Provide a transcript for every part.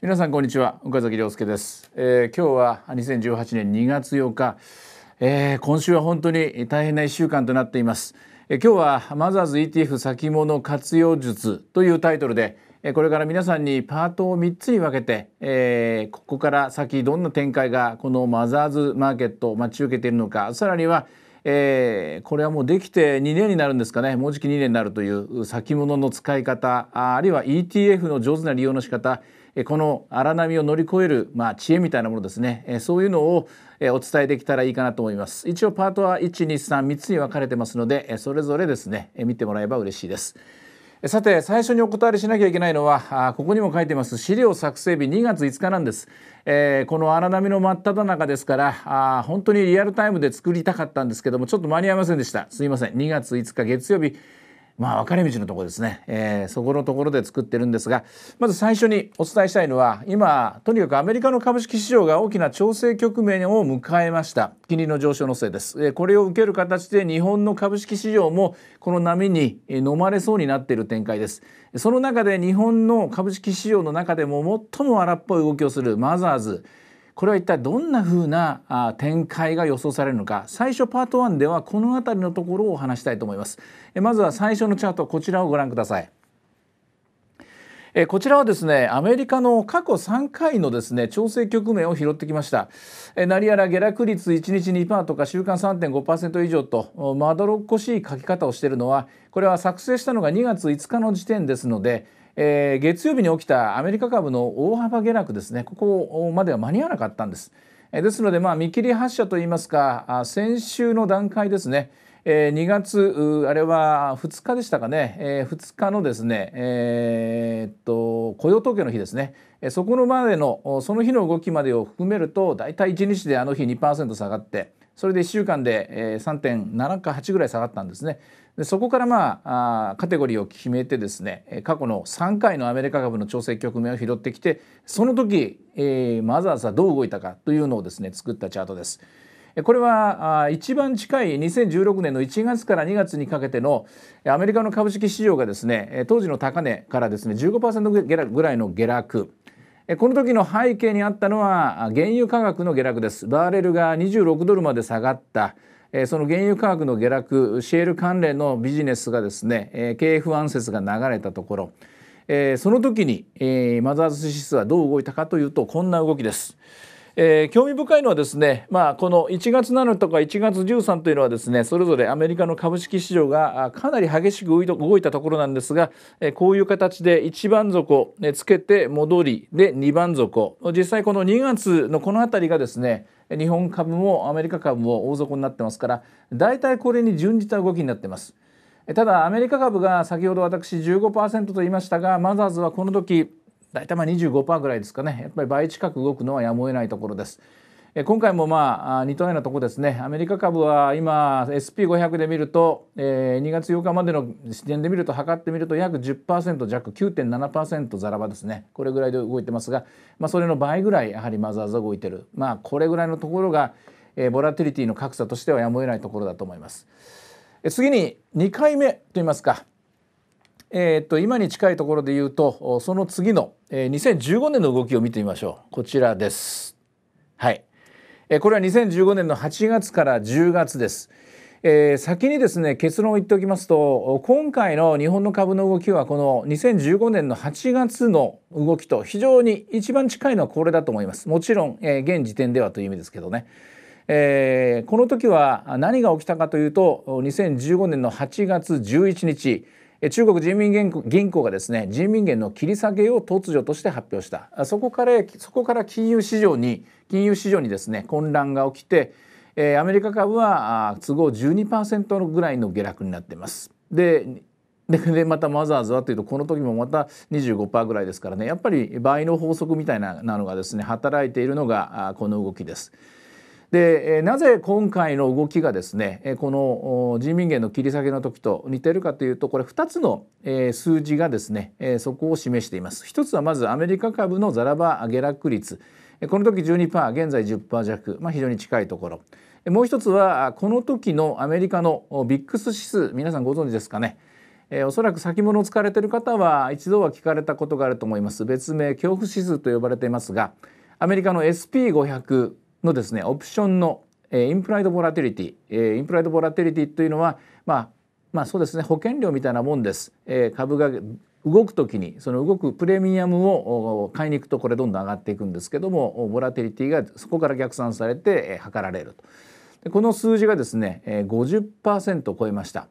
皆さんこんにちは岡崎亮介です、えー、今日は2018年2月8日、えー、今週は本当に大変な1週間となっています、えー、今日はマザーズ ETF 先物活用術というタイトルでこれから皆さんにパートを3つに分けて、えー、ここから先どんな展開がこのマザーズマーケットを待ち受けているのかさらには、えー、これはもうできて2年になるんですかねもうじき2年になるという先物の使い方あるいは ETF の上手な利用の仕方この荒波を乗り越える、まあ、知恵みたいなものですねそういうのをお伝えできたらいいかなと思います一応パートは1233つに分かれてますのでそれぞれですね見てもらえば嬉しいですさて最初にお断りしなきゃいけないのはここにも書いてます資料作成日2月5日なんです、えこの荒波の真っ只中ですから本当にリアルタイムで作りたかったんですけどもちょっと間に合いませんでしたすいません2月5日月曜日まあ分かれ道のとこですね、えー、そこのところで作ってるんですがまず最初にお伝えしたいのは今とにかくアメリカの株式市場が大きな調整局面を迎えました金利の上昇のせいです、えー、これを受ける形で日本の株式市場もこの波に飲まれそうになっている展開ですその中で日本の株式市場の中でも最も荒っぽい動きをするマザーズこれは一体どんな風な展開が予想されるのか最初パート1ではこの辺りのところをお話したいと思いますまずは最初のチャートこちらをご覧くださいえこちらはですねアメリカの過去3回のですね調整局面を拾ってきましたえ何やら下落率1日2%とか週間3.5%以上とまどろっこしい書き方をしているのはこれは作成したのが2月5日の時点ですのでえー、月曜日に起きたアメリカ株の大幅下落ですねここまでは間に合わなかったんです。ですので、まあ、見切り発車といいますか先週の段階ですね2月あれは2日でしたかね2日のですね、えー、と雇用統計の日ですねそこのまでのその日の動きまでを含めると大体1日であの日2%下がってそれで1週間で3.7か8ぐらい下がったんですね。でそこからまあカテゴリーを決めてですね過去の3回のアメリカ株の調整局面を拾ってきてその時、えー、マザーズはどう動いたかというのをですね作ったチャートです。これは一番近い2016年の1月から2月にかけてのアメリカの株式市場がですね当時の高値からですね15%ぐらいの下落この時の背景にあったのは原油価格の下落ですバーレルが26ドルまで下がったその原油価格の下落シェール関連のビジネスがですね経営不安説が流れたところその時にマザーズ指数はどう動いたかというとこんな動きです。えー、興味深いのはですね、まあ、この1月7とか1月13というのはですねそれぞれアメリカの株式市場がかなり激しく動いたところなんですが、えー、こういう形で1番底つけて戻りで2番底実際この2月のこの辺りがですね日本株もアメリカ株も大底になってますから大体これに準じた動きになってます。ただアメリカ株が先ほど私15%と言いましたがマザーズはこの時大体まあ25%ぐらいですかねやっぱり倍近く動くのはやむを得ないところです。今回もまあ似たようなとこですねアメリカ株は今 SP500 で見ると、えー、2月8日までの時点で見ると測ってみると約10%弱9.7%ざらばですねこれぐらいで動いてますが、まあ、それの倍ぐらいやはりマザーズ動いてる、まあ、これぐらいのところが、えボラティリティの格差としてはやむを得ないところだと思います。次に2回目と言いますかえー、っと今に近いところで言うとその次の、えー、2015年の動きを見てみましょうこちらです。はい、えー、これは2015年の8月から10月です。えー、先にですね結論を言っておきますと今回の日本の株の動きはこの2015年の8月の動きと非常に一番近いのはこれだと思いますもちろん、えー、現時点ではという意味ですけどね、えー、この時は何が起きたかというと2015年の8月11日中国人民銀行がですね人民元の切り下げを突如として発表したそこからそこから金融市場に金融市場にですね混乱が起きてアメリカ株は都合12%ぐらいの下落になっています。ででまたマザーズはというとこの時もまた25%ぐらいですからねやっぱり倍の法則みたいなのがですね働いているのがこの動きです。でなぜ今回の動きがですねこの人民元の切り下げの時と似てるかというとこれ2つの数字がですねそこを示しています。一つはまずアメリカ株のザラバ下落率この時12%現在10%弱、まあ、非常に近いところもう一つはこの時のアメリカのビックス指数皆さんご存知ですかねえおそらく先物を使われている方は一度は聞かれたことがあると思います別名恐怖指数と呼ばれていますがアメリカの SP500 のですねオプションの、えー、インプライドボラテリティ、えー、インプライドボラテリティというのはまあまあそうですね保険料みたいなもんです、えー、株が動く時にその動くプレミアムを買いに行くとこれどんどん上がっていくんですけどもボラテリティがそこから逆算されて、えー、測られるとでこの数字がですね、えー、50%を超えました。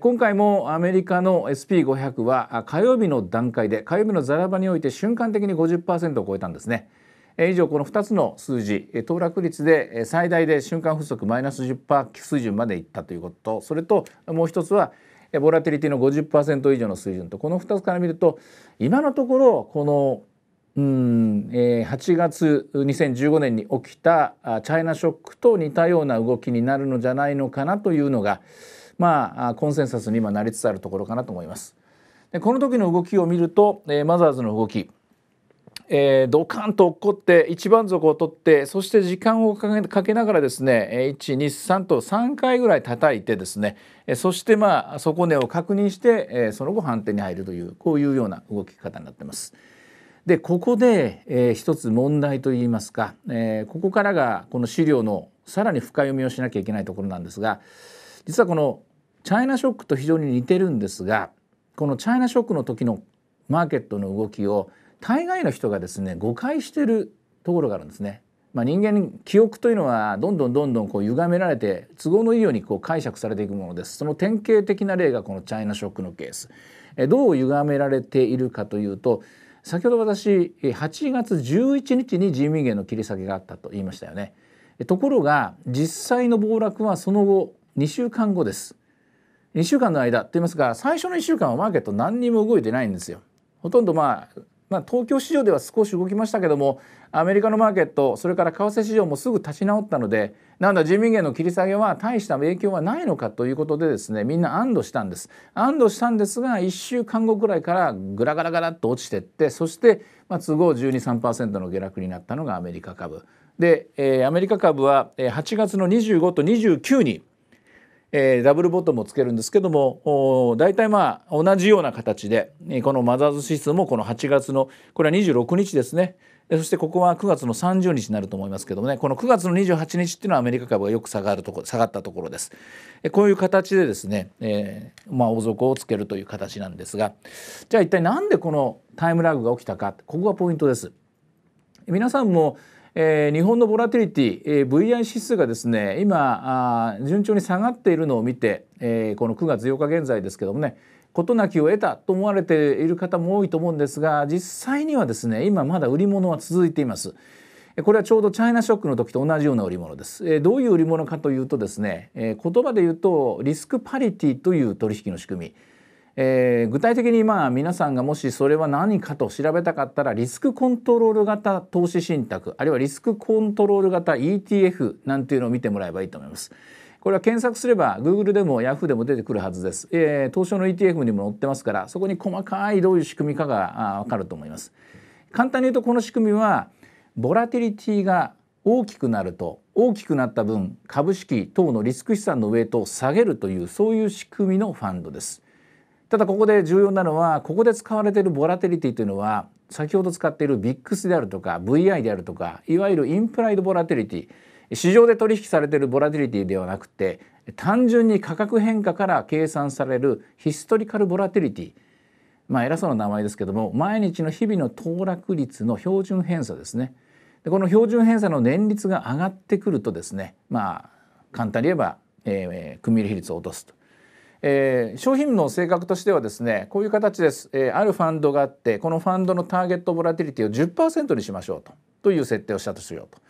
今回もアメリカの SP500 は火曜日の段階で火曜日のザラ場において瞬間的に50%を超えたんですね。以上この2つの数字騰落率で最大で瞬間風速マイナス10%水準までいったということそれともう一つはボラティリティの50%以上の水準とこの2つから見ると今のところこのうん8月2015年に起きたチャイナショックと似たような動きになるのじゃないのかなというのが、まあ、コンセンサスに今なりつつあるところかなと思います。でこの時の動きを見ると、マザーズの動きえー、ドカンと落っこって一番底を取ってそして時間をかけながらですね123と3回ぐらい叩いてですねそしてまあ底根を確認して、えー、その後反転に入るというこういうような動き方になってます。でここで、えー、一つ問題といいますか、えー、ここからがこの資料のさらに深読みをしなきゃいけないところなんですが実はこのチャイナショックと非常に似てるんですがこのチャイナショックの時のマーケットの動きを大概の人がですね誤解してるところがあるんですね。まあ、人間記憶というのはどんどんどんどんこう歪められて都合のいいようにこう解釈されていくものですその典型的な例がこのチャイナショックのケースえどう歪められているかというと先ほど私8月11日に人民元の切り下げがあったと言いましたよねところが実際の暴落はその後2週間後です2週間の間と言いますか最初の1週間はマーケット何にも動いてないんですよほとんどまあまあ、東京市場では少し動きましたけどもアメリカのマーケットそれから為替市場もすぐ立ち直ったのでなんだ人民元の切り下げは大した影響はないのかということでですねみんな安堵したんです安堵したんですが1週間後くらいからぐらがらがらっと落ちてってそして、まあ、都合123%の下落になったのがアメリカ株で、えー、アメリカ株は8月の25と29にえー、ダブルボトムをつけるんですけども大体まあ同じような形でこのマザーズ指数もこの8月のこれは26日ですねそしてここは9月の30日になると思いますけどもねこの9月の28日っていうのはアメリカ株がよく下がるとこ下がったところですこういう形でですね、えー、まあ、をつけるという形なんですがじゃあ一体何でこのタイムラグが起きたかここがポイントです皆さんもえー、日本のボラティリティ、えー、VI 指数がですね今順調に下がっているのを見て、えー、この9月8日現在ですけどもね事なきを得たと思われている方も多いと思うんですが実際にはですね今まだ売り物は続いています。これはちょうどチャイナショックの時と同じような売り物です。どういう売り物かというとですね言葉で言うとリスクパリティという取引の仕組みえー、具体的にまあ皆さんがもしそれは何かと調べたかったらリスクコントロール型投資信託あるいはリスクコントロール型 ETF なんていうのを見てもらえばいいと思います。これは検索すれば Google でも Yahoo でも出てくるはずです、えー、東証の ETF にも載ってますからそこに細かいどういう仕組みかがあわかると思います簡単に言うとこの仕組みはボラティリティが大きくなると大きくなった分株式等のリスク資産のウェイトを下げるというそういう仕組みのファンドですただここで重要なのはここで使われているボラテリティというのは先ほど使っている VIX であるとか VI であるとかいわゆるインプライドボラテリティ市場で取引されているボラテリティではなくて単純に価格変化から計算されるヒストリカルボラテリティまあ偉そうな名前ですけども毎日の日々の騰落率の標準偏差ですねでこの標準偏差の年率が上がってくるとですねまあ簡単に言えば、えー、組入比率を落とすとえー、商品の性格としてはですねこういう形です、えー、あるファンドがあってこのファンドのターゲットボラティリティを10%にしましょうとという設定をしたとしようと。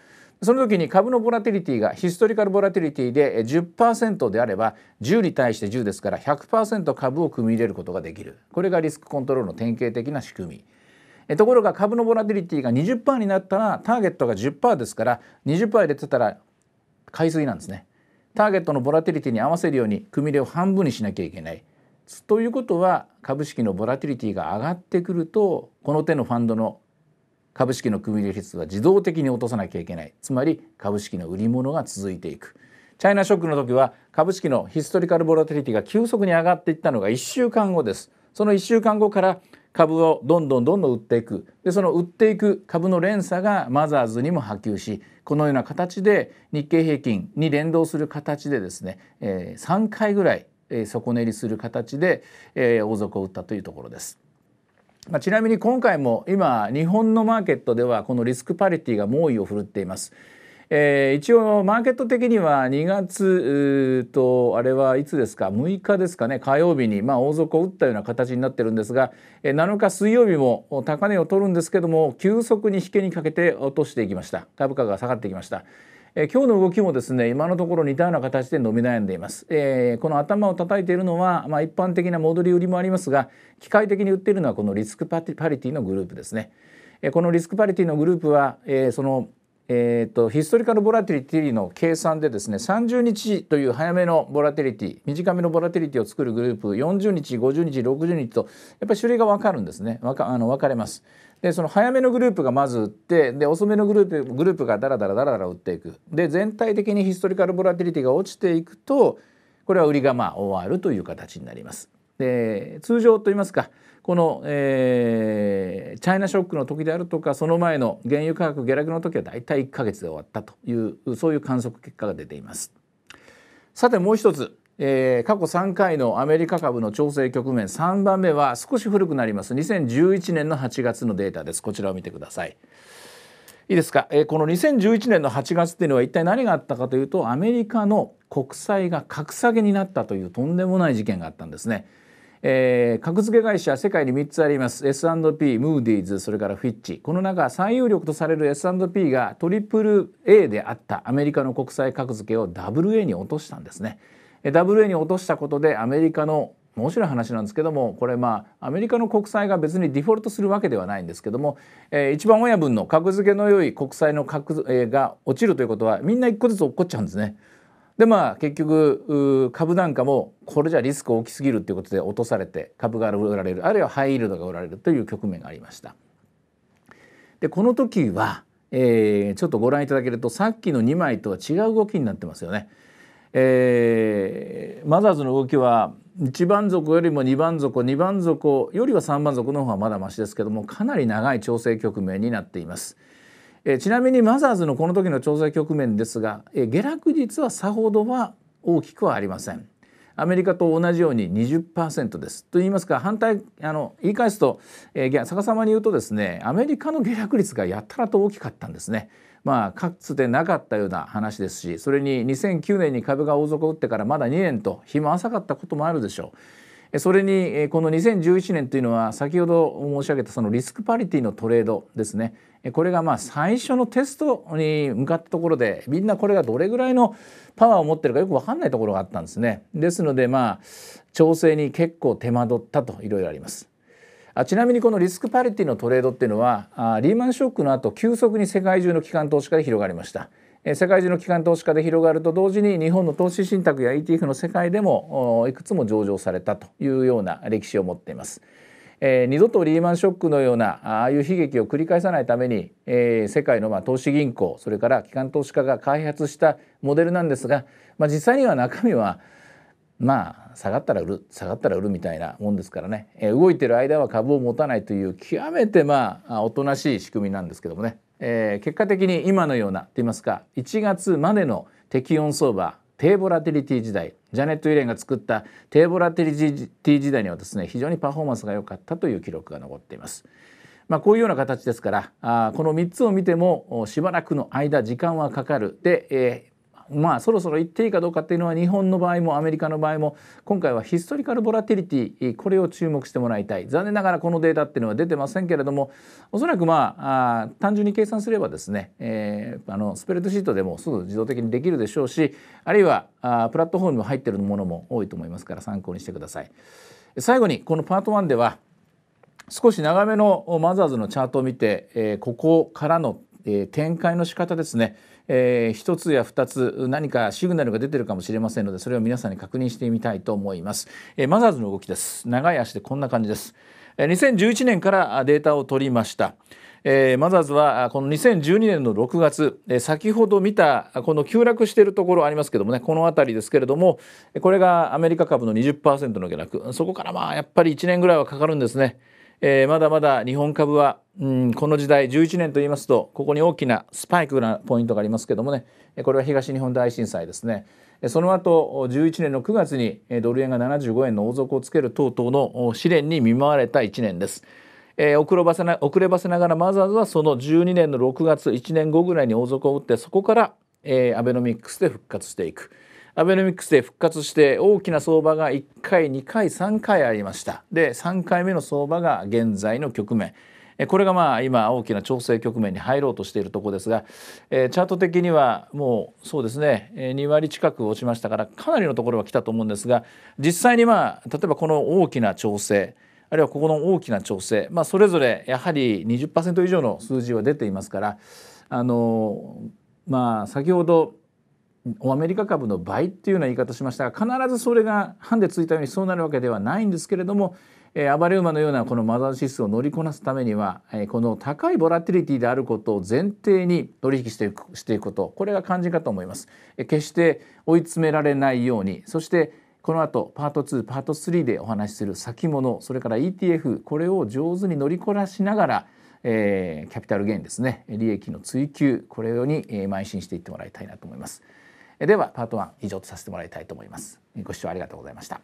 その時に株のボラティリティがヒストリカルボラティリティで10%であれば10に対して10ですから100%株を組み入れることができるこれがリスクコントロールの典型的な仕組みえところが株のボラティリティが20%になったらターゲットが10%ですから20%入れてたら買いすぎなんですねターゲットのボラティリティに合わせるように組入れを半分にしなきゃいけない。ということは株式のボラティリティが上がってくるとこの手のファンドの株式の組み入れ率は自動的に落とさなきゃいけないつまり株式の売り物が続いていくチャイナショックの時は株式のヒストリカルボラティリティが急速に上がっていったのが1週間後ですその1週間後から株をどんどんどんどん売っていくでその売っていく株の連鎖がマザーズにも波及しこのような形で日経平均に連動する形でですね、えー、3回ぐらい、えー、底値りする形で、えー、王族を売ったというところです。まあ、ちなみに今回も今日本のマーケットではこのリスクパリティが猛威を振るっています。えー、一応マーケット的には2月とあれはいつですか6日ですかね火曜日に、まあ、大底を打ったような形になってるんですが、え7日水曜日も高値を取るんですけども急速に引けにかけて落としていきました株価が下がってきました。え今日の動きもですね今のところ似たような形で伸び悩んでいます、えー、この頭を叩いているのは、まあ、一般的な戻り売りもありますが機械的に売っているのはこのリスクパリティのグループですね、えー、このリスクパリティのグループは、えー、そのえーと、ヒストリカルボラティリティの計算でですね30日という早めのボラティリティ短めのボラティリティを作るグループ40日50日60日とやっぱり種類が分かるんですね分かあの分かれます。でその早めのグループがまず売ってで遅めのグループグループがダラダラダラダラ売っていくで全体的にヒストリカルボラティリティが落ちていくとこれは売りがまあ終わるという形になります。で通常といいますかこの、えー、チャイナショックの時であるとかその前の原油価格下落の時はだいたい1ヶ月で終わったというそういう観測結果が出ています。さてもう一つ、えー、過去3回のアメリカ株の調整局面3番目は少し古くなります2011年の8月のデータですこちらを見てください。いいですか、えー、この2011年の8月っていうのは一体何があったかというとアメリカの国債が格下げになったというとんでもない事件があったんですね。えー、格付け会社世界に3つあります S&P ムーディーズそれからフィッチこの中最有力とされる S&P がトリプル A であったアメリカの国際格付けを WA に落としたんですね。WA に落としたことでアメリカの面白い話なんですけどもこれまあアメリカの国債が別にデフォルトするわけではないんですけども、えー、一番親分の格付けの良い国債の格、えー、が落ちるということはみんな一個ずつ落っこっちゃうんですね。でまあ結局株なんかもこれじゃリスク大きすぎるっていうことで落とされて株が売られるあるいはハイイールドが売られるという局面がありました。でこの時は、えー、ちょっとご覧いただけるとさっきの2枚とは違う動きになってますよね。えー、マザーズの動きは1番底よりも2番底2番底よりは3番底の方はまだましですけどもかなり長い調整局面になっています。えちなみにマザーズのこの時の調査局面ですが、え下落率はさほどは大きくはありません。アメリカと同じように20%です。と言いますか反対あの言い返すと、えー、逆さまに言うとですねアメリカの下落率がやたらと大きかったんですね。まあ、かつてなかったような話ですしそれに2009年に株が大底を打ってからまだ2年と日も浅かったこともあるでしょう。それにこの2011年というのは先ほど申し上げたそのリスクパリティのトレードですねこれがまあ最初のテストに向かったところでみんなこれがどれぐらいのパワーを持ってるかよく分かんないところがあったんですね。ですのでまあ調整に結構手間取ったといろいろあります。あちなみにこのリスクパリティのトレードっていうのはあリーマンショックの後急速に世界中の機関投資家で広がりました。世界中の機関投資家で広がると同時に日本の投資信託や ETF の世界でもいくつも上場されたというような歴史を持っています。えー、二度とリーマンショックのようなああいう悲劇を繰り返さないために、えー、世界のまあ投資銀行それから機関投資家が開発したモデルなんですが、まあ、実際には中身はまあ下がったら売る下がったら売るみたいなもんですからね、えー、動いてる間は株を持たないという極めてまあおとなしい仕組みなんですけどもね。えー、結果的に今のようなといいますか1月までの適温相場低ボラティリティ時代ジャネット・イレンが作った低ボラティリティ時代にはですね非常にパフォーマンスが良かったという記録が残っています。まあ、こういうような形ですからあこの3つを見てもしばらくの間時間はかかるで、えまあそろそろ行っていいかどうかっていうのは日本の場合もアメリカの場合も今回はヒストリカルボラティリティこれを注目してもらいたい残念ながらこのデータっていうのは出てませんけれどもおそらくまあ単純に計算すればですね、えー、あのスプレッドシートでもすぐ自動的にできるでしょうしあるいはあプラットフォーム入ってるものも多いと思いますから参考にしてください。最後にこのパート1では少し長めのマザーズのチャートを見て、えー、ここからのえー、展開の仕方ですね、えー、1つや二つ何かシグナルが出てるかもしれませんのでそれを皆さんに確認してみたいと思います、えー、マザーズの動きです長い足でこんな感じです、え2011年からデータを取りましたえー、マザーズはこの2012年の6月、えー、先ほど見たこの急落しているところありますけどもねこの辺りですけれどもこれがアメリカ株の20%の下落そこからまあやっぱり1年ぐらいはかかるんですね。えー、まだまだ日本株は、うん、この時代11年といいますとここに大きなスパイクなポイントがありますけどもねこれは東日本大震災ですねその後11年の9月にドル円が75円の大底をつける等々の試練に見舞われた1年です。えー、遅ればせな遅ればせながらマザーズはその12年の6月1年後ぐらいに大底を打ってそこから、えー、アベノミックスで復活していく。アベノミクスで復活して大きな相場が1回2回3回ありましたで3回目の相場が現在の局面これがまあ今大きな調整局面に入ろうとしているところですが、チャート的にはもうそうですね2割近く落ちましたからかなりのところは来たと思うんですが実際にまあ例えばこの大きな調整あるいはここの大きな調整、まあ、それぞれやはり20%以上の数字は出ていますからあのまあ先ほどアメリカ株の倍っていうような言い方しましたが必ずそれがハンデついたようにそうなるわけではないんですけれども、えー、暴れ馬のようなこのマザーシスを乗りこなすためには、えー、この高いボラティリティであることを前提に取引していくしていくことこれが肝心かと思います、えー、決して追い詰められないようにそしてこの後パート2パート3でお話しする先物それから ETF これを上手に乗りこなしながらえー、キャピタルゲインですね利益の追求これに、えー、邁進していってもらいたいなと思います。ではパート1以上とさせてもらいたいと思いますご視聴ありがとうございました